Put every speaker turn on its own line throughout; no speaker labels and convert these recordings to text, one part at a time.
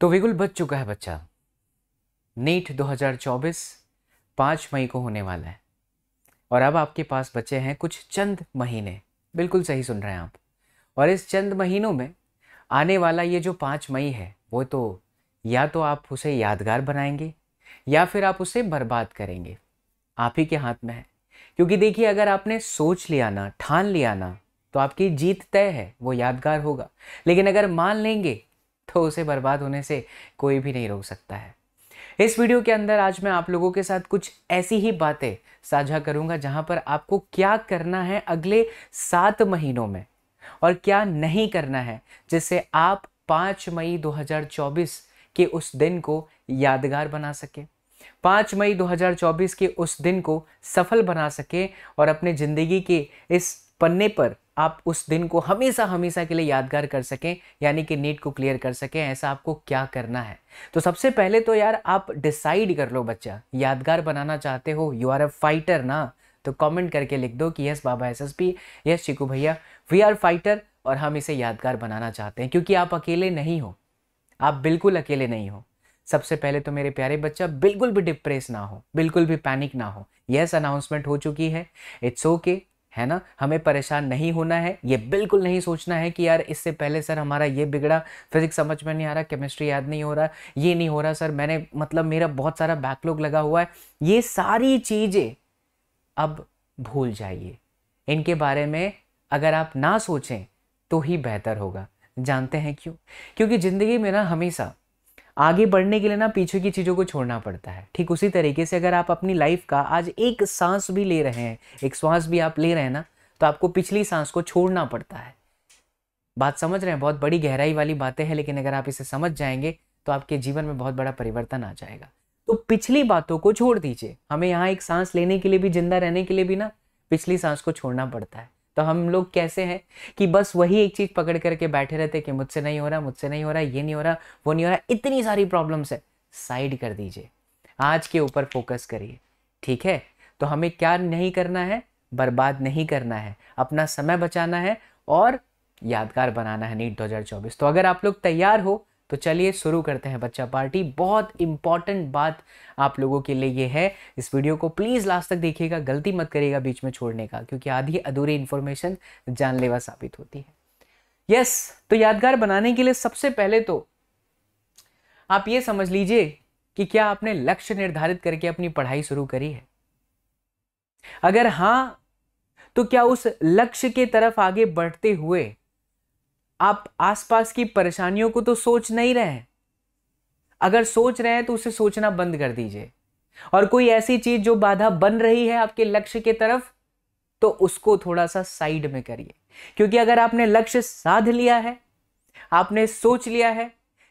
तो विगुल बच चुका है बच्चा नीट 2024 पांच मई को होने वाला है और अब आपके पास बचे हैं कुछ चंद महीने बिल्कुल सही सुन रहे हैं आप और इस चंद महीनों में आने वाला ये जो पांच मई है वो तो या तो आप उसे यादगार बनाएंगे या फिर आप उसे बर्बाद करेंगे आप ही के हाथ में है क्योंकि देखिए अगर आपने सोच लिया ना ठान लिया ना तो आपकी जीत तय है वो यादगार होगा लेकिन अगर मान लेंगे तो उसे बर्बाद होने से कोई भी नहीं रोक सकता है इस वीडियो के अंदर आज मैं आप लोगों के साथ कुछ ऐसी ही बातें साझा करूंगा जहां पर आपको क्या करना है अगले सात महीनों में और क्या नहीं करना है जिससे आप पाँच मई 2024 के उस दिन को यादगार बना सके पाँच मई 2024 के उस दिन को सफल बना सके और अपने ज़िंदगी के इस पन्ने पर आप उस दिन को हमेशा हमेशा के लिए यादगार कर सकें यानी कि नीट को क्लियर कर सकें ऐसा आपको क्या करना है तो सबसे पहले तो यार आप डिसाइड कर लो बच्चा यादगार बनाना चाहते हो यू आर अ फाइटर ना तो कमेंट करके लिख दो कि यस बाबा S S P yes Chiku भैया वी आर फाइटर और हम इसे यादगार बनाना चाहते हैं क्योंकि आप अकेले नहीं हो आप बिल्कुल अकेले नहीं हो सबसे पहले तो मेरे प्यारे बच्चा बिल्कुल भी डिप्रेस ना हो बिल्कुल भी पैनिक ना हो यस अनाउंसमेंट हो चुकी है इट्स ओके okay, है ना हमें परेशान नहीं होना है ये बिल्कुल नहीं सोचना है कि यार इससे पहले सर हमारा ये बिगड़ा फिजिक्स समझ में नहीं आ रहा केमिस्ट्री याद नहीं हो रहा ये नहीं हो रहा सर मैंने मतलब मेरा बहुत सारा बैकलॉग लगा हुआ है ये सारी चीज़ें अब भूल जाइए इनके बारे में अगर आप ना सोचें तो ही बेहतर होगा जानते हैं क्यों क्योंकि ज़िंदगी में ना हमेशा आगे बढ़ने के लिए ना पीछे की चीज़ों को छोड़ना पड़ता है ठीक उसी तरीके से अगर आप अपनी लाइफ का आज एक सांस भी ले रहे हैं एक श्वास भी आप ले रहे हैं ना तो आपको पिछली सांस को छोड़ना पड़ता है बात समझ रहे हैं बहुत बड़ी गहराई वाली बातें हैं लेकिन अगर आप इसे समझ जाएंगे तो आपके जीवन में बहुत बड़ा परिवर्तन आ जाएगा तो पिछली बातों को छोड़ दीजिए हमें यहाँ एक सांस लेने के लिए भी जिंदा रहने के लिए भी ना पिछली सांस को छोड़ना पड़ता है तो हम लोग कैसे हैं कि बस वही एक चीज़ पकड़ करके बैठे रहते कि मुझसे नहीं हो रहा मुझसे नहीं हो रहा ये नहीं हो रहा वो नहीं हो रहा इतनी सारी प्रॉब्लम्स है साइड कर दीजिए आज के ऊपर फोकस करिए ठीक है तो हमें क्या नहीं करना है बर्बाद नहीं करना है अपना समय बचाना है और यादगार बनाना है नीट 2024 तो अगर आप लोग तैयार हो तो चलिए शुरू करते हैं बच्चा पार्टी बहुत इंपॉर्टेंट बात आप लोगों के लिए ये है इस वीडियो को प्लीज़ लास्ट तक देखिएगा गलती मत करिएगा बीच में छोड़ने का क्योंकि आधी अधूरी इन्फॉर्मेशन जानलेवा साबित होती है यस yes, तो यादगार बनाने के लिए सबसे पहले तो आप ये समझ लीजिए कि क्या आपने लक्ष्य निर्धारित करके अपनी पढ़ाई शुरू करी है अगर हाँ तो क्या उस लक्ष्य के तरफ आगे बढ़ते हुए आप आसपास की परेशानियों को तो सोच नहीं रहे अगर सोच रहे हैं तो उसे सोचना बंद कर दीजिए और कोई ऐसी चीज जो बाधा बन रही है आपके लक्ष्य के तरफ तो उसको थोड़ा सा साइड में करिए क्योंकि अगर आपने लक्ष्य साध लिया है आपने सोच लिया है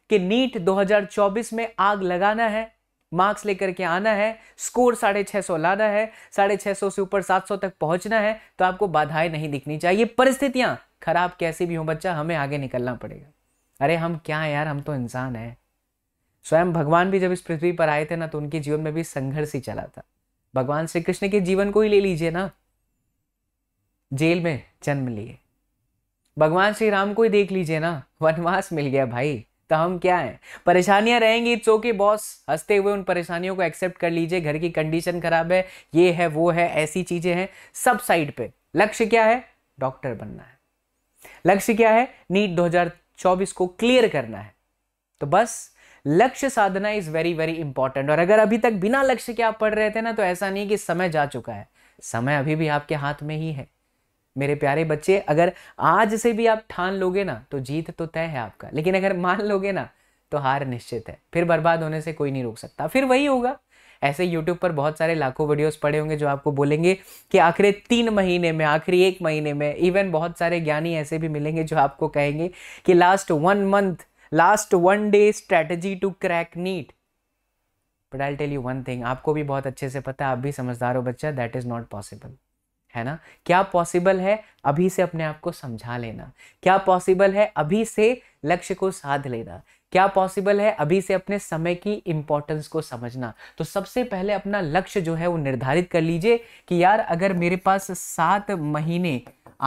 कि नीट 2024 में आग लगाना है मार्क्स लेकर के आना है स्कोर साढ़े छः सौ लाना है साढ़े छः सौ से ऊपर सात सौ तक पहुंचना है तो आपको बाधाएं नहीं दिखनी चाहिए परिस्थितियां खराब कैसी भी हो बच्चा हमें आगे निकलना पड़ेगा अरे हम क्या है यार हम तो इंसान हैं स्वयं भगवान भी जब इस पृथ्वी पर आए थे ना तो उनके जीवन में भी संघर्ष ही चला था भगवान श्री कृष्ण के जीवन को ही ले लीजिए ना जेल में जन्म लिए भगवान श्री राम को ही देख लीजिए ना वनवास मिल गया भाई तो हम क्या हैं परेशानियां रहेंगी इट्स ओके बॉस हंसते हुए उन परेशानियों को एक्सेप्ट कर लीजिए घर की कंडीशन खराब है ये है वो है ऐसी चीज़ें हैं सब साइड पे लक्ष्य क्या है डॉक्टर बनना है लक्ष्य क्या है नीट 2024 को क्लियर करना है तो बस लक्ष्य साधना इज वेरी वेरी इंपॉर्टेंट और अगर अभी तक बिना लक्ष्य के आप पढ़ रहे थे ना तो ऐसा नहीं कि समय जा चुका है समय अभी भी आपके हाथ में ही है मेरे प्यारे बच्चे अगर आज से भी आप ठान लोगे ना तो जीत तो तय है आपका लेकिन अगर मान लोगे ना तो हार निश्चित है फिर बर्बाद होने से कोई नहीं रोक सकता फिर वही होगा ऐसे YouTube पर बहुत सारे लाखों वीडियोस पड़े होंगे जो आपको बोलेंगे कि आखिरी तीन महीने में आखिरी एक महीने में इवन बहुत सारे ज्ञानी ऐसे भी मिलेंगे जो आपको कहेंगे कि last one month last one day strategy to crack NEET but I tell you one thing आपको भी बहुत अच्छे से पता है आप भी समझदार हो बच्चा दैट इज़ नॉट पॉसिबल है ना क्या पॉसिबल है अभी से अपने आप को समझा लेना क्या पॉसिबल है अभी से लक्ष्य को साध लेना क्या पॉसिबल है अभी से अपने समय की इंपॉर्टेंस को समझना तो सबसे पहले अपना लक्ष्य जो है वो निर्धारित कर लीजिए कि यार अगर मेरे पास सात महीने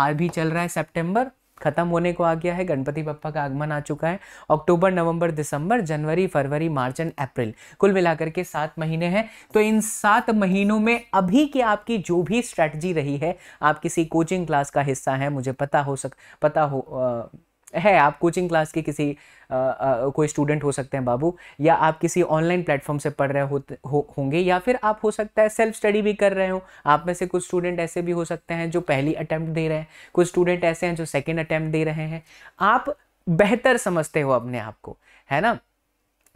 आज भी चल रहा है सितंबर खत्म होने को आ गया है गणपति बप्पा का आगमन आ चुका है अक्टूबर नवंबर दिसंबर जनवरी फरवरी मार्च एंड अप्रैल कुल मिलाकर के सात महीने हैं तो इन सात महीनों में अभी की आपकी जो भी स्ट्रेटजी रही है आप किसी कोचिंग क्लास का हिस्सा हैं मुझे पता हो सक पता हो आ, है आप कोचिंग क्लास के किसी आ, आ, कोई स्टूडेंट हो सकते हैं बाबू या आप किसी ऑनलाइन प्लेटफॉर्म से पढ़ रहे हो, हो होंगे या फिर आप हो सकता है सेल्फ स्टडी भी कर रहे हो आप में से कुछ स्टूडेंट ऐसे भी हो सकते हैं जो पहली अटैम्प्ट दे रहे हैं कुछ स्टूडेंट ऐसे हैं जो सेकेंड अटैम्प्ट दे रहे हैं आप बेहतर समझते हो अपने आप को है ना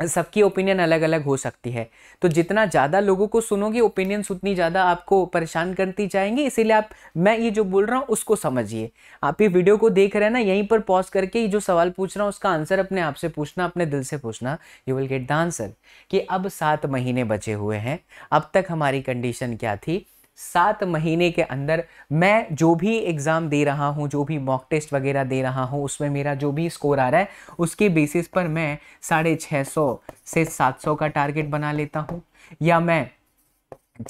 सबकी ओपिनियन अलग अलग हो सकती है तो जितना ज़्यादा लोगों को सुनोगे ओपिनियंस उतनी ज़्यादा आपको परेशान करती जाएंगी इसीलिए आप मैं ये जो बोल रहा हूँ उसको समझिए आप ये वीडियो को देख रहे हैं ना यहीं पर पॉज करके ये जो सवाल पूछ रहा हूँ उसका आंसर अपने आप से पूछना अपने दिल से पूछना you will get the answer कि अब सात महीने बचे हुए हैं अब तक हमारी कंडीशन क्या थी सात महीने के अंदर मैं जो भी एग्ज़ाम दे रहा हूँ जो भी मॉक टेस्ट वगैरह दे रहा हूँ उसमें मेरा जो भी स्कोर आ रहा है उसके बेसिस पर मैं साढ़े छः सौ से सात सौ का टारगेट बना लेता हूँ या मैं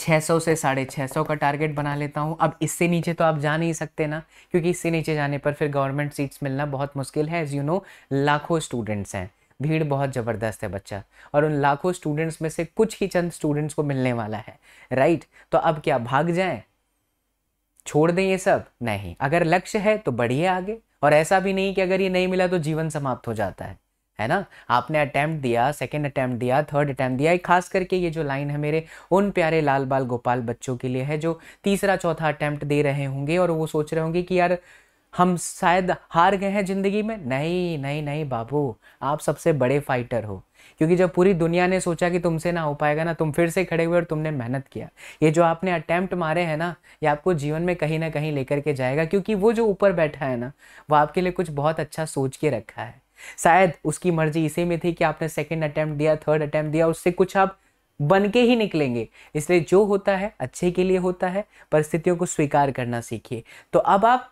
600 से साढ़े छः सौ का टारगेट बना लेता हूँ अब इससे नीचे तो आप जा नहीं सकते ना क्योंकि इससे नीचे जाने पर फिर गवर्नमेंट सीट्स मिलना बहुत मुश्किल है एज़ यू नो लाखों स्टूडेंट्स हैं भीड़ बहुत ज़बरदस्त है बच्चा और उन लाखों स्टूडेंट्स में से कुछ ही चंद स्टूडेंट्स को मिलने वाला है राइट तो अब क्या भाग जाएं छोड़ दें ये सब नहीं अगर लक्ष्य है तो बढ़िए आगे और ऐसा भी नहीं कि अगर ये नहीं मिला तो जीवन समाप्त हो जाता है है ना आपने अटैम्प्ट दिया सेकेंड अटैम्प्ट दिया थर्ड अटैम्प्ट दिया खास करके ये जो लाइन है मेरे उन प्यारे लाल बाल गोपाल बच्चों के लिए है जो तीसरा चौथा अटैम्प्ट दे रहे होंगे और वो सोच रहे होंगे कि यार हम शायद हार गए हैं ज़िंदगी में नहीं नहीं नहीं बाबू आप सबसे बड़े फाइटर हो क्योंकि जब पूरी दुनिया ने सोचा कि तुमसे ना हो पाएगा ना तुम फिर से खड़े हुए और तुमने मेहनत किया ये जो आपने अटैम्प्ट मारे हैं ना ये आपको जीवन में कहीं ना कहीं लेकर के जाएगा क्योंकि वो जो ऊपर बैठा है ना वो आपके लिए कुछ बहुत अच्छा सोच के रखा है शायद उसकी मर्जी इसी में थी कि आपने सेकेंड अटैम्प्ट दिया थर्ड अटैम्प्ट दिया उससे कुछ आप बन के ही निकलेंगे इसलिए जो होता है अच्छे के लिए होता है परिस्थितियों को स्वीकार करना सीखिए तो अब आप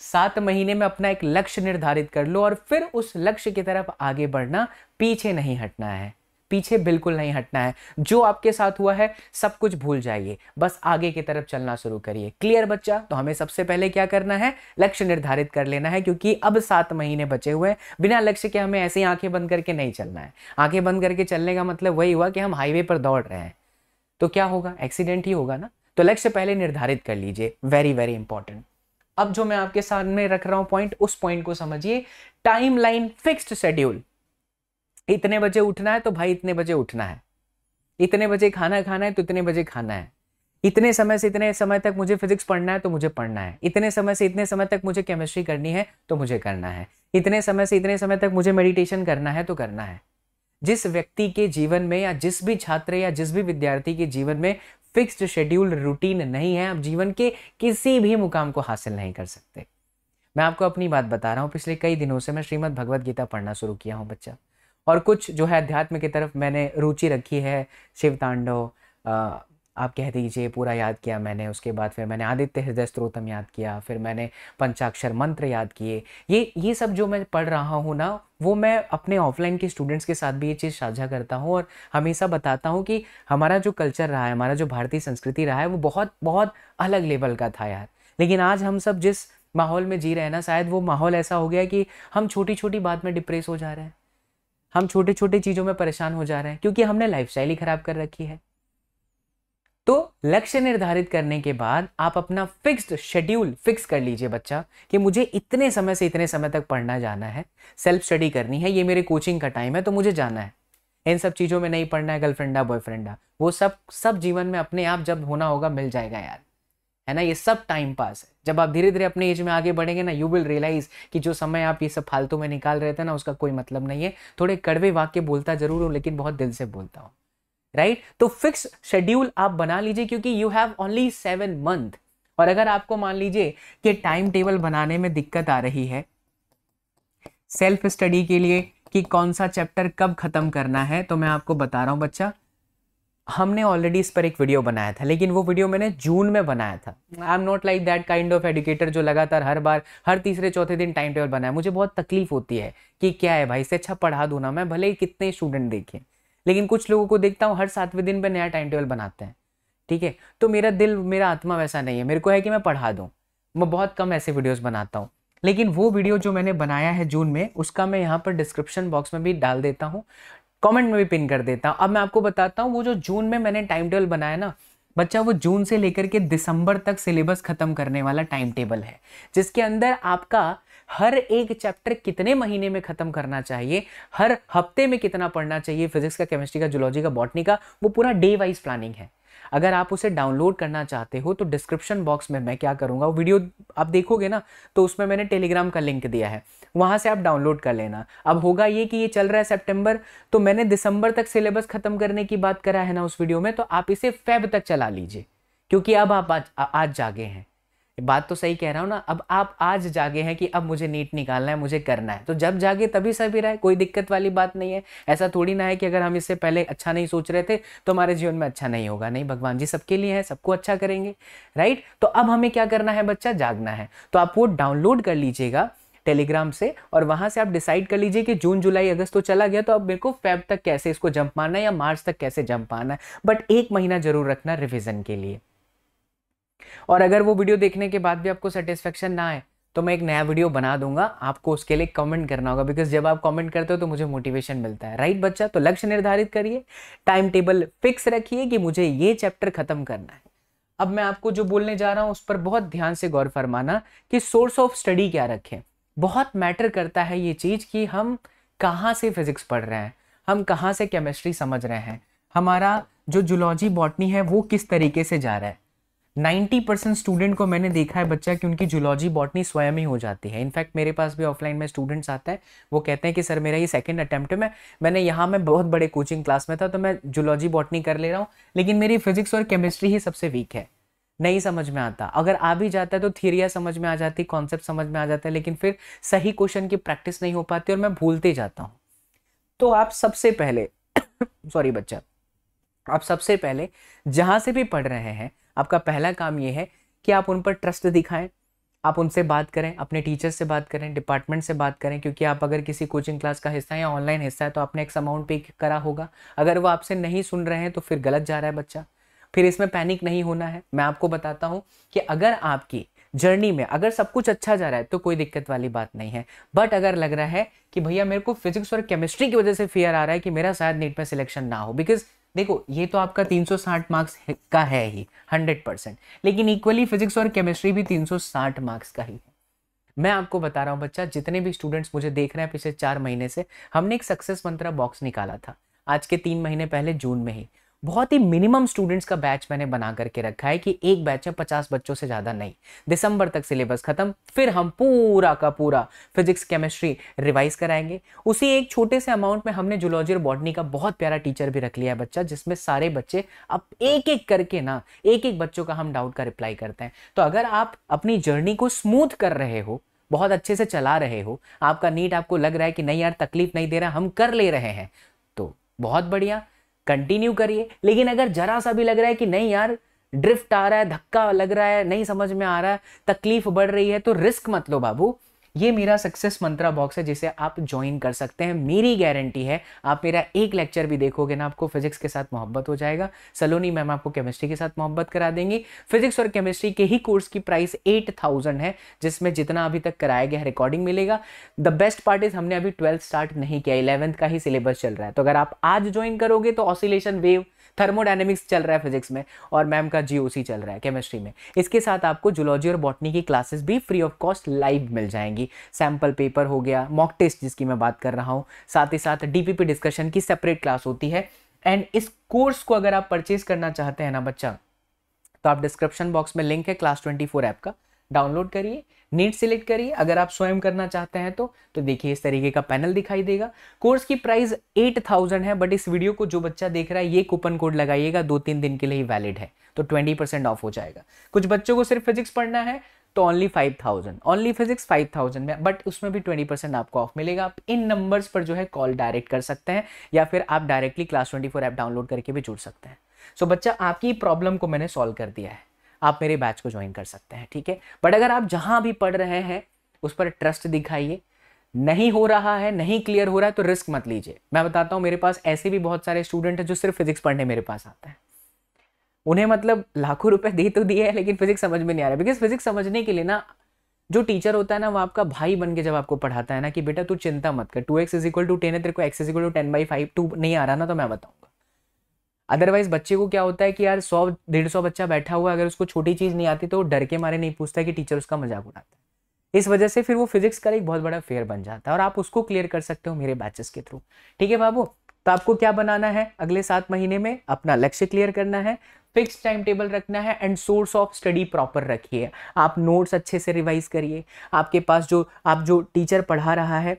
सात महीने में अपना एक लक्ष्य निर्धारित कर लो और फिर उस लक्ष्य की तरफ आगे बढ़ना पीछे नहीं हटना है पीछे बिल्कुल नहीं हटना है जो आपके साथ हुआ है सब कुछ भूल जाइए बस आगे की तरफ चलना शुरू करिए क्लियर बच्चा तो हमें सबसे पहले क्या करना है लक्ष्य निर्धारित कर लेना है क्योंकि अब सात महीने बचे हुए हैं बिना लक्ष्य के हमें ऐसे ही आंखें बंद करके नहीं चलना है आंखें बंद करके चलने का मतलब वही हुआ कि हम हाईवे पर दौड़ रहे हैं तो क्या होगा एक्सीडेंट ही होगा ना तो लक्ष्य पहले निर्धारित कर लीजिए वेरी वेरी इंपॉर्टेंट अब जो मैं आपके सामने रख रहा हूं पॉइंट उस पॉइंट को समझिए टाइम लाइन फिक्स्ड शेड्यूल इतने बजे उठना है तो भाई इतने बजे उठना है इतने बजे खाना खाना है तो इतने बजे खाना है इतने समय से इतने समय तक मुझे फिजिक्स पढ़ना है तो मुझे पढ़ना है इतने समय से इतने समय तक मुझे केमिस्ट्री करनी है तो मुझे करना है इतने समय से इतने समय तक मुझे मेडिटेशन करना है तो करना है जिस व्यक्ति के जीवन में या जिस भी छात्र या जिस भी विद्यार्थी के जीवन में फिक्स्ड शेड्यूल रूटीन नहीं है आप जीवन के किसी भी मुकाम को हासिल नहीं कर सकते मैं आपको अपनी बात बता रहा हूँ पिछले कई दिनों से मैं श्रीमद भगवद गीता पढ़ना शुरू किया हूँ बच्चा और कुछ जो है अध्यात्म की तरफ मैंने रुचि रखी है शिव तांडव आप कह दीजिए पूरा याद किया मैंने उसके बाद फिर मैंने आदित्य हृदय स्त्रोतम याद किया फिर मैंने पंचाक्षर मंत्र याद किए ये ये सब जो मैं पढ़ रहा हूँ ना वो मैं अपने ऑफलाइन के स्टूडेंट्स के साथ भी ये चीज़ साझा करता हूँ और हमेशा बताता हूँ कि हमारा जो कल्चर रहा है हमारा जो भारतीय संस्कृति रहा है वो बहुत बहुत अलग लेवल का था यार लेकिन आज हम सब जिस माहौल में जी रहे हैं ना शायद वो माहौल ऐसा हो गया कि हम छोटी छोटी बात में डिप्रेस हो जा रहे हैं हम छोटे छोटे चीज़ों में परेशान हो जा रहे हैं क्योंकि हमने लाइफ ही ख़राब कर रखी है तो लक्ष्य निर्धारित करने के बाद आप अपना फिक्स्ड शेड्यूल फिक्स कर लीजिए बच्चा कि मुझे इतने समय से इतने समय तक पढ़ना जाना है सेल्फ स्टडी करनी है ये मेरे कोचिंग का टाइम है तो मुझे जाना है इन सब चीज़ों में नहीं पढ़ना है गर्लफ्रेंडा बॉयफ्रेंडा वो सब सब जीवन में अपने आप जब होना होगा मिल जाएगा यार है ना ये सब टाइम पास है जब आप धीरे धीरे अपने एज में आगे बढ़ेंगे ना यू विल रियलाइज कि जो समय आप ये सब फालतू में निकाल रहे थे ना उसका कोई मतलब नहीं है थोड़े कड़वे वाक्य बोलता जरूर हो लेकिन बहुत दिल से बोलता हूँ राइट right? तो फिक्स शेड्यूल आप बना लीजिए क्योंकि you have only seven month और अगर आपको मान लीजिए कि टाइम टेबल बनाने में दिक्कत आ रही है सेल्फ स्टडी के लिए कि कौन सा चैप्टर कब ख़त्म करना है तो मैं आपको बता रहा हूं बच्चा हमने ऑलरेडी इस पर एक वीडियो बनाया था लेकिन वो वीडियो मैंने जून में बनाया था I am not like that kind of educator जो लगातार हर बार हर तीसरे चौथे दिन टाइम टेबल बनाया मुझे बहुत तकलीफ होती है कि क्या है भाई से अच्छा पढ़ा दूँ ना मैं भले ही कितने स्टूडेंट देखें लेकिन कुछ लोगों को देखता हूँ हर सातवें दिन पर नया टाइम टेबल बनाते हैं ठीक है तो मेरा दिल मेरा आत्मा वैसा नहीं है मेरे को है कि मैं पढ़ा दूँ मैं बहुत कम ऐसे वीडियोस बनाता हूँ लेकिन वो वीडियो जो मैंने बनाया है जून में उसका मैं यहाँ पर डिस्क्रिप्शन बॉक्स में भी डाल देता हूँ कमेंट में भी पिन कर देता हूँ अब मैं आपको बताता हूँ वो जो जून में मैंने टाइम टेबल बनाया ना बच्चा वो जून से लेकर के दिसंबर तक सिलेबस ख़त्म करने वाला टाइम टेबल है जिसके अंदर आपका हर एक चैप्टर कितने महीने में ख़त्म करना चाहिए हर हफ्ते में कितना पढ़ना चाहिए फिजिक्स का केमिस्ट्री का जूलॉजी का बॉटनी का वो पूरा डे वाइज प्लानिंग है अगर आप उसे डाउनलोड करना चाहते हो तो डिस्क्रिप्शन बॉक्स में मैं क्या करूँगा वीडियो आप देखोगे ना तो उसमें मैंने टेलीग्राम का लिंक दिया है वहाँ से आप डाउनलोड कर लेना अब होगा ये कि ये चल रहा है सेप्टेम्बर तो मैंने दिसंबर तक सिलेबस ख़त्म करने की बात करा है ना उस वीडियो में तो आप इसे फेब तक चला लीजिए क्योंकि अब आप आज, आज जागे हैं बात तो सही कह रहा हूँ ना अब आप आज जागे हैं कि अब मुझे नीट निकालना है मुझे करना है तो जब जागे तभी सभी रहा है कोई दिक्कत वाली बात नहीं है ऐसा थोड़ी ना है कि अगर हम इससे पहले अच्छा नहीं सोच रहे थे तो हमारे जीवन में अच्छा नहीं होगा नहीं भगवान जी सबके लिए है सबको अच्छा करेंगे राइट तो अब हमें क्या करना है बच्चा जागना है तो आप वो डाउनलोड कर लीजिएगा टेलीग्राम से और वहां से आप डिसाइड कर लीजिए कि जून जुलाई अगस्त तो चला गया तो अब मेरे को फेब तक कैसे इसको जंप मारना है या मार्च तक कैसे जंप पाना है बट एक महीना जरूर रखना रिविज़न के लिए और अगर वो वीडियो देखने के बाद भी आपको सेटिस्फेक्शन ना आए तो मैं एक नया वीडियो बना दूंगा आपको उसके लिए कमेंट करना होगा बिकॉज जब आप कमेंट करते हो तो मुझे मोटिवेशन मिलता है राइट बच्चा तो लक्ष्य निर्धारित करिए टाइम टेबल फिक्स रखिए कि मुझे ये चैप्टर खत्म करना है अब मैं आपको जो बोलने जा रहा हूँ उस पर बहुत ध्यान से गौर फरमाना कि सोर्स ऑफ स्टडी क्या रखें बहुत मैटर करता है ये चीज़ कि हम कहाँ से फिजिक्स पढ़ रहे हैं हम कहाँ से केमिस्ट्री समझ रहे हैं हमारा जो जूलॉजी बॉटनी है वो किस तरीके से जा रहा है 90 परसेंट स्टूडेंट को मैंने देखा है बच्चा कि उनकी जूलॉजी बॉटनी स्वयं ही हो जाती है इनफैक्ट मेरे पास भी ऑफलाइन में स्टूडेंट्स आता है वो कहते हैं कि सर मेरा ये सेकंड अटैम्प्ट है मैं मैंने यहाँ में बहुत बड़े कोचिंग क्लास में था तो मैं जूलॉजी बॉटनी कर ले रहा हूँ लेकिन मेरी फिजिक्स और केमिस्ट्री ही सबसे वीक है नहीं समझ में आता अगर आ भी जाता है तो थीरिया समझ में आ जाती कॉन्सेप्ट समझ में आ जाता है लेकिन फिर सही क्वेश्चन की प्रैक्टिस नहीं हो पाती और मैं भूलते जाता हूँ तो आप सबसे पहले सॉरी बच्चा आप सबसे पहले जहाँ से भी पढ़ रहे हैं आपका पहला काम ये है कि आप उन पर ट्रस्ट दिखाएं आप उनसे बात करें अपने टीचर्स से बात करें डिपार्टमेंट से बात करें क्योंकि आप अगर किसी कोचिंग क्लास का हिस्सा है या ऑनलाइन हिस्सा है तो आपने एक्स अमाउंट पे करा होगा अगर वो आपसे नहीं सुन रहे हैं तो फिर गलत जा रहा है बच्चा फिर इसमें पैनिक नहीं होना है मैं आपको बताता हूँ कि अगर आपकी जर्नी में अगर सब कुछ अच्छा जा रहा है तो कोई दिक्कत वाली बात नहीं है बट अगर लग रहा है कि भैया मेरे को फिजिक्स और केमिस्ट्री की वजह से फियर आ रहा है कि मेरा शायद नीट में सिलेक्शन ना हो बिकॉज देखो ये तो आपका 360 मार्क्स का है ही 100 परसेंट लेकिन इक्वली फिजिक्स और केमिस्ट्री भी 360 मार्क्स का ही है मैं आपको बता रहा हूँ बच्चा जितने भी स्टूडेंट्स मुझे देख रहे हैं पिछले चार महीने से हमने एक सक्सेस मंत्रा बॉक्स निकाला था आज के तीन महीने पहले जून में ही बहुत ही मिनिमम स्टूडेंट्स का बैच मैंने बना करके रखा है कि एक बैच में पचास बच्चों से ज़्यादा नहीं दिसंबर तक सिलेबस खत्म फिर हम पूरा का पूरा फिजिक्स केमिस्ट्री रिवाइज कराएंगे उसी एक छोटे से अमाउंट में हमने जुलॉजी और बॉटनी का बहुत प्यारा टीचर भी रख लिया है बच्चा जिसमें सारे बच्चे अब एक एक करके ना एक एक बच्चों का हम डाउट का रिप्लाई करते हैं तो अगर आप अपनी जर्नी को स्मूथ कर रहे हो बहुत अच्छे से चला रहे हो आपका नीट आपको लग रहा है कि नहीं यार तकलीफ नहीं दे रहा हम कर ले रहे हैं तो बहुत बढ़िया कंटिन्यू करिए लेकिन अगर जरा सा भी लग रहा है कि नहीं यार ड्रिफ्ट आ रहा है धक्का लग रहा है नहीं समझ में आ रहा है तकलीफ बढ़ रही है तो रिस्क मत लो बाबू ये मेरा सक्सेस मंत्रा बॉक्स है जिसे आप ज्वाइन कर सकते हैं मेरी गारंटी है आप मेरा एक लेक्चर भी देखोगे ना आपको फिजिक्स के साथ मोहब्बत हो जाएगा सलोनी मैम आपको केमिस्ट्री के साथ मोहब्बत करा देंगी फिजिक्स और केमिस्ट्री के ही कोर्स की प्राइस एट थाउजेंड है जिसमें जितना अभी तक कराया गया रिकॉर्डिंग मिलेगा द बेस्ट पार्ट इज हमने अभी ट्वेल्थ स्टार्ट नहीं किया इलेवंथ का ही सिलेबस चल रहा है तो अगर आप आज ज्वाइन करोगे तो ऑसिलेशन वेव थर्मोडाइनमिक्स चल रहा है फिजिक्स में और मैम का जीओसी चल रहा है केमिस्ट्री में इसके साथ आपको जुलॉजी और बॉटनी की क्लासेस भी फ्री ऑफ कॉस्ट लाइव मिल जाएंगी सैम्पल पेपर हो गया मॉक टेस्ट जिसकी मैं बात कर रहा हूँ साथ ही साथ डीपीपी डिस्कशन की सेपरेट क्लास होती है एंड इस कोर्स को अगर आप परचेज करना चाहते हैं ना बच्चा तो आप डिस्क्रिप्शन बॉक्स में लिंक है क्लास ट्वेंटी फोर ऐप का डाउनलोड करिए नीट सिलेक्ट करिए अगर आप स्वयं करना चाहते हैं तो तो देखिए इस तरीके का पैनल दिखाई देगा कोर्स की प्राइस एट थाउजेंड है बट इस वीडियो को जो बच्चा देख रहा है ये कूपन कोड लगाइएगा दो तीन दिन के लिए ही वैलिड है तो ट्वेंटी परसेंट ऑफ हो जाएगा कुछ बच्चों को सिर्फ फिजिक्स पढ़ना है तो only five thousand only physics five thousand में बट उसमें भी ट्वेंटी परसेंट आपको ऑफ मिलेगा आप इन नंबर्स पर जो है कॉल डायरेक्ट कर सकते हैं या फिर आप directly class twenty four app download करके भी जुड़ सकते हैं सो बच्चा आपकी प्रॉब्लम को मैंने सॉल्व कर दिया है आप मेरे बैच को ज्वाइन कर सकते हैं ठीक है बट अगर आप जहां भी पढ़ रहे हैं उस पर ट्रस्ट दिखाइए नहीं हो रहा है नहीं क्लियर हो रहा है तो रिस्क मत लीजिए मैं बताता हूँ मेरे पास ऐसे भी बहुत सारे स्टूडेंट हैं जो सिर्फ फिजिक्स पढ़ने मेरे पास आते हैं उन्हें मतलब लाखों रुपए दे तो दिए हैं लेकिन फिजिक्स समझ में नहीं आ रहा बिकॉज फिजिक्स समझने के लिए ना जो टीचर होता है ना वो आपका भाई बन के जब आपको पढ़ाता है ना कि बेटा तू चिंता मत कर two x equal to ten है तेरे को x equal to ten by five two नहीं आ रहा ना तो मैं बताऊंगा अदरवाइज बच्चे को क्या होता है कि यार सौ डेढ़ सौ बच्चा बैठा हुआ अगर उसको छोटी चीज़ नहीं आती तो डर के मारे नहीं पूछता कि टीचर उसका मजाक उड़ाता है इस वजह से फिर वो फिजिक्स का एक बहुत बड़ा फेयर बन जाता है और आप उसको क्लियर कर सकते हो मेरे बैचेस के थ्रू ठीक है बाबू तो आपको क्या बनाना है अगले सात महीने में अपना लक्ष्य क्लियर करना है फिक्स टाइम टेबल रखना है and source of study proper रखिए आप नोट्स अच्छे से रिवाइज करिए आपके पास जो आप जो टीचर पढ़ा रहा है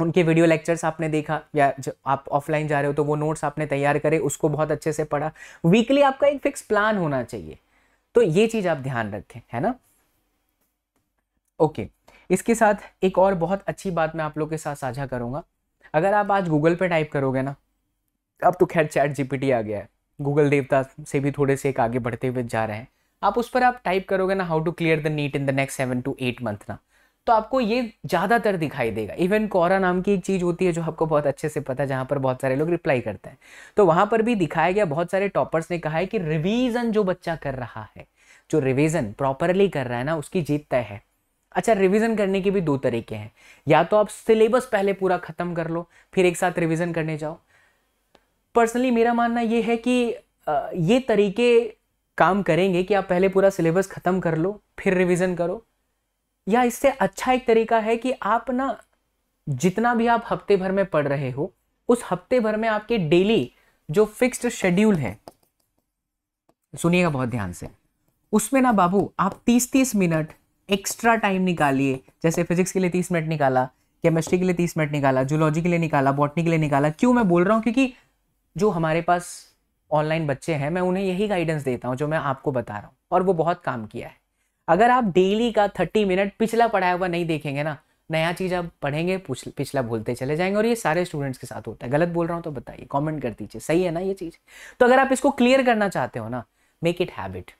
उनके वीडियो लेक्चर्स आपने देखा या जो आप ऑफलाइन जा रहे हो तो वो नोट्स आपने तैयार करे उसको बहुत अच्छे से पढ़ा वीकली आपका एक फिक्स प्लान होना चाहिए तो ये चीज़ आप ध्यान रखें है ना ओके इसके साथ एक और बहुत अच्छी बात मैं आप लोग के साथ साझा करूंगा अगर आप आज गूगल पे टाइप करोगे ना अब तो खैर चैट जीपीटी आ गया है गूगल देवता से भी थोड़े से एक आगे बढ़ते हुए जा रहे हैं आप उस पर आप टाइप करोगे ना how to clear the NEET in the next seven to eight month ना तो आपको ये ज़्यादातर दिखाई देगा इवन कोरा नाम की एक चीज़ होती है जो आपको बहुत अच्छे से पता है जहाँ पर बहुत सारे लोग रिप्लाई करते हैं तो वहाँ पर भी दिखाया गया बहुत सारे टॉपर्स ने कहा है कि रिवीजन जो बच्चा कर रहा है जो रिवीजन प्रॉपरली कर रहा है ना उसकी जीत तय है अच्छा रिवीजन करने के भी दो तरीके हैं या तो आप सिलेबस पहले पूरा ख़त्म कर लो फिर एक साथ रिवीजन करने जाओ पर्सनली मेरा मानना ये है कि ये तरीके काम करेंगे कि आप पहले पूरा सिलेबस ख़त्म कर लो फिर रिवीजन करो या इससे अच्छा एक तरीका है कि आप ना जितना भी आप हफ्ते भर में पढ़ रहे हो उस हफ्ते भर में आपके डेली जो फिक्स्ड शेड्यूल है सुनिएगा बहुत ध्यान से उसमें ना बाबू आप 30-30 मिनट एक्स्ट्रा टाइम निकालिए जैसे फिजिक्स के लिए 30 मिनट निकाला केमिस्ट्री के लिए 30 मिनट निकाला जूलॉजी के लिए निकाला बॉटनी के लिए निकाला क्यों मैं बोल रहा हूँ क्योंकि जो हमारे पास ऑनलाइन बच्चे हैं मैं उन्हें यही गाइडेंस देता हूँ जो मैं आपको बता रहा हूँ और वो बहुत काम किया है अगर आप डेली का थर्टी मिनट पिछला पढ़ाया हुआ नहीं देखेंगे ना नया चीज़ आप पढ़ेंगे पिछला भूलते चले जाएंगे और ये सारे स्टूडेंट्स के साथ होता है गलत बोल रहा हूँ तो बताइए कॉमेंट कर दीजिए सही है ना ये चीज़ तो अगर आप इसको क्लियर करना चाहते हो ना मेक इट हैबिट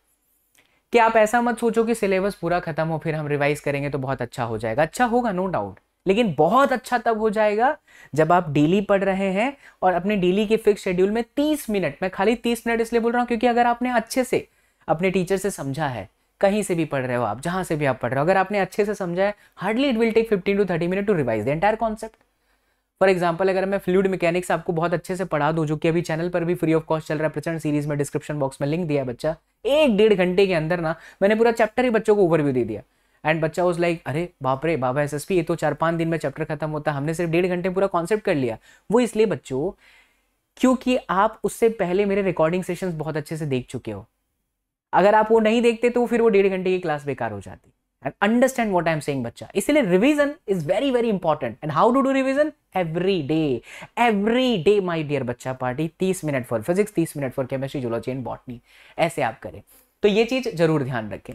कि आप ऐसा मत सोचो कि सिलेबस पूरा खत्म हो फिर हम रिवाइज करेंगे तो बहुत अच्छा हो जाएगा अच्छा होगा नो डाउट लेकिन बहुत अच्छा तब हो जाएगा जब आप डेली पढ़ रहे हैं और अपने डेली के फिक्स शेड्यूल में 30 मिनट मैं खाली 30 मिनट इसलिए बोल रहा हूँ क्योंकि अगर आपने अच्छे से अपने टीचर से समझा है कहीं से भी पढ़ रहे हो आप जहाँ से भी आप पढ़ रहे हो अगर आपने अच्छे से समझा है hardly it will take fifteen to thirty minute to revise the entire concept for example अगर मैं फ्लूड मैकेनिक्स आपको बहुत अच्छे से पढ़ा दूँ जो कि अभी चैनल पर भी फ्री ऑफ कॉस्ट चल रहा है प्रचंड सीरीज में डिस्क्रिप्शन बॉक्स में लिंक दिया बच्चा एक डेढ़ घंटे के अंदर ना मैंने पूरा चैप्टर ही बच्चों को ओवरव्यू दे दिया एंड बच्चा उस लाइक अरे बाप रे बाबा एस एस ये तो चार पाँच दिन में चैप्टर खत्म होता है हमने सिर्फ डेढ़ घंटे पूरा कॉन्सेप्ट कर लिया वो इसलिए बच्चों क्योंकि आप उससे पहले मेरे रिकॉर्डिंग सेशंस बहुत अच्छे से देख चुके हो अगर आप वो नहीं देखते तो फिर वो डेढ़ घंटे की क्लास बेकार हो जाती and understand what I am saying बच्चा इसलिए revision is very very important and how do do revision every day every day my dear बच्चा पार्टी तीस मिनट फॉर फिजिक्स तीस minute for chemistry zoology and botany ऐसे आप करें तो ये चीज़ जरूर ध्यान रखें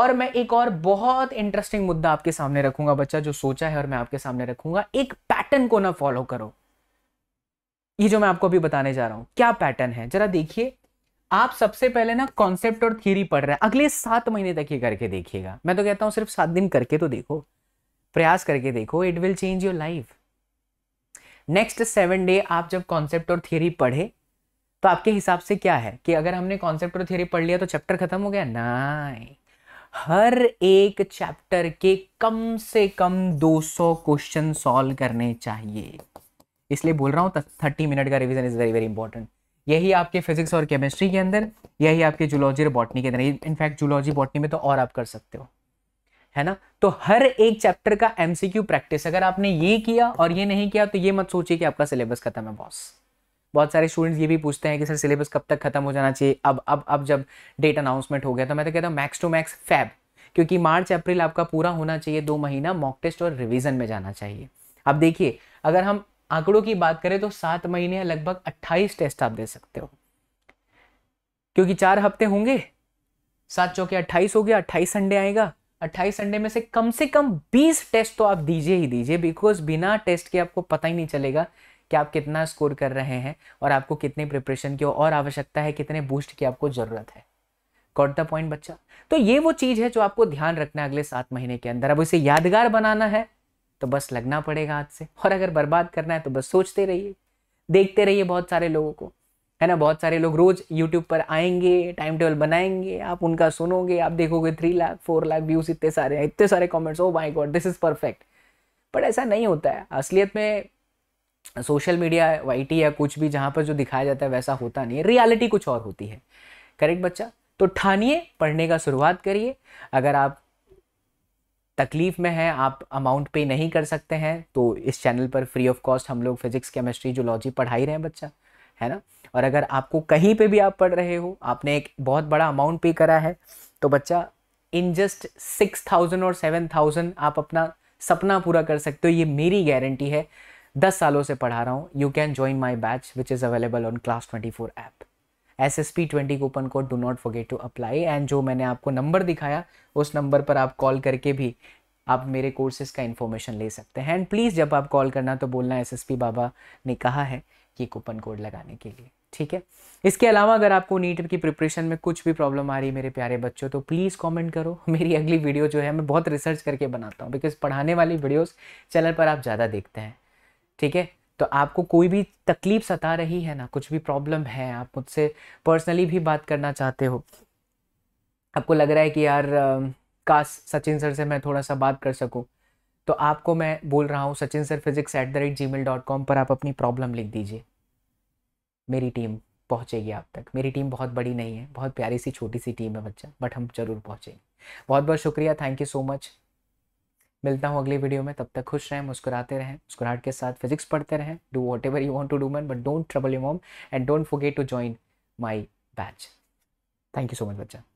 और मैं एक और बहुत इंटरेस्टिंग मुद्दा आपके सामने रखूंगा बच्चा जो सोचा है और मैं आपके सामने रखूंगा एक पैटर्न को ना फॉलो करो ये जो मैं आपको अभी बताने जा रहा हूं क्या पैटर्न है जरा देखिए आप सबसे पहले ना कॉन्सेप्ट और थियरी पढ़ रहे हैं अगले सात महीने तक ये करके देखिएगा मैं तो कहता हूं सिर्फ सात दिन करके तो देखो प्रयास करके देखो it will change your life next seven day आप जब कॉन्सेप्ट और थियरी पढ़े तो आपके हिसाब से क्या है कि अगर हमने कॉन्सेप्ट और थियरी पढ़ लिया तो चैप्टर खत्म हो गया ना हर एक चैप्टर के कम से कम 200 क्वेश्चन सॉल्व करने चाहिए इसलिए बोल रहा हूँ थर्टी मिनट का revision is very very important यही आपके फिजिक्स और केमिस्ट्री के अंदर यही आपके जूलॉजी और बॉटनी के अंदर इनफैक्ट जूलॉजी बॉटनी में तो और आप कर सकते हो है ना तो हर एक चैप्टर का एमसीक्यू प्रैक्टिस अगर आपने ये किया और ये नहीं किया तो ये मत सोचिए कि आपका सिलेबस खत्म है बॉस बहुत सारे स्टूडेंट्स ये भी पूछते हैं कि सर सिलेबस कब तक खत्म हो जाना चाहिए अब अब अब जब डेट अनाउंसमेंट हो गया तो मैं तो कहता हूँ मैक्स टू मैक्स फैब क्योंकि मार्च अप्रैल आपका पूरा होना चाहिए दो महीना मॉक टेस्ट और रिविजन में जाना चाहिए अब देखिए अगर हम आंकड़ों की बात करें तो सात महीने या लगभग अट्ठाईस टेस्ट आप दे सकते हो क्योंकि चार हफ्ते होंगे सात चौके अट्ठाईस हो गया अट्ठाईस संडे आएगा अट्ठाईस संडे में से कम से कम बीस टेस्ट तो आप दीजिए ही दीजिए बिकॉज बिना टेस्ट के आपको पता ही नहीं चलेगा कि आप कितना स्कोर कर रहे हैं और आपको कितने प्रिपरेशन की और आवश्यकता है कितने बूस्ट की आपको ज़रूरत है कॉट द पॉइंट बच्चा तो ये वो चीज़ है जो आपको ध्यान रखना है अगले सात महीने के अंदर अब इसे यादगार बनाना है तो बस लगना पड़ेगा हाथ से और अगर बर्बाद करना है तो बस सोचते रहिए देखते रहिए बहुत सारे लोगों को है ना बहुत सारे लोग रोज यूट्यूब पर आएंगे टाइम टेबल बनाएंगे आप उनका सुनोगे आप देखोगे three lakh four lakh views इतने सारे हैं इतने सारे comments oh my god this is perfect but ऐसा नहीं होता है असलियत में सोशल मीडिया वाई या कुछ भी जहाँ पर जो दिखाया जाता है वैसा होता नहीं है रियालिटी कुछ और होती है करेक्ट बच्चा तो ठानिए पढ़ने का शुरुआत करिए अगर आप तकलीफ़ में है आप अमाउंट पे नहीं कर सकते हैं तो इस चैनल पर फ्री ऑफ कॉस्ट हम लोग फिजिक्स केमिस्ट्री जोलॉजी पढ़ा ही रहे हैं बच्चा है ना और अगर आपको कहीं पे भी आप पढ़ रहे हो आपने एक बहुत बड़ा अमाउंट पे करा है तो बच्चा इन जस्ट सिक्स थाउजेंड और सेवन थाउजेंड आप अपना सपना पूरा कर सकते हो ये मेरी गारंटी है दस सालों से पढ़ा रहा हूँ you can join my batch which is available on class twenty four app S S P twenty coupon code do not forget to apply and जो मैंने आपको नंबर दिखाया उस नंबर पर आप कॉल करके भी आप मेरे कोर्सेज का इन्फॉर्मेशन ले सकते हैं एंड प्लीज़ जब आप कॉल करना तो बोलना एस एस पी बाबा ने कहा है कि कूपन कोड लगाने के लिए ठीक है इसके अलावा अगर आपको नीट की प्रिपरेशन में कुछ भी प्रॉब्लम आ रही है मेरे प्यारे बच्चों तो प्लीज़ कमेंट करो मेरी अगली वीडियो जो है मैं बहुत रिसर्च करके बनाता हूँ बिकॉज पढ़ाने वाली वीडियोस चैनल पर आप ज़्यादा देखते हैं ठीक है तो आपको कोई भी तकलीफ सता रही है ना कुछ भी प्रॉब्लम है आप मुझसे पर्सनली भी बात करना चाहते हो आपको लग रहा है कि यार काश सचिन सर से मैं थोड़ा सा बात कर सकूं तो आपको मैं बोल रहा हूँ Sachin sir physics at the rate Gmail dot com पर आप अपनी प्रॉब्लम लिख दीजिए मेरी टीम पहुँचेगी आप तक मेरी टीम बहुत बड़ी नहीं है बहुत प्यारी सी छोटी सी टीम है बच्चा बट हम जरूर पहुँचेंगे बहुत बहुत शुक्रिया थैंक यू सो मच मिलता हूँ अगली वीडियो में तब तक खुश रहें मुस्कुराते रहें मुस्कुराहट के साथ फिजिक्स पढ़ते रहें do whatever you want to do man but don't trouble you mom and don't forget to join my batch thank you so much बच्चा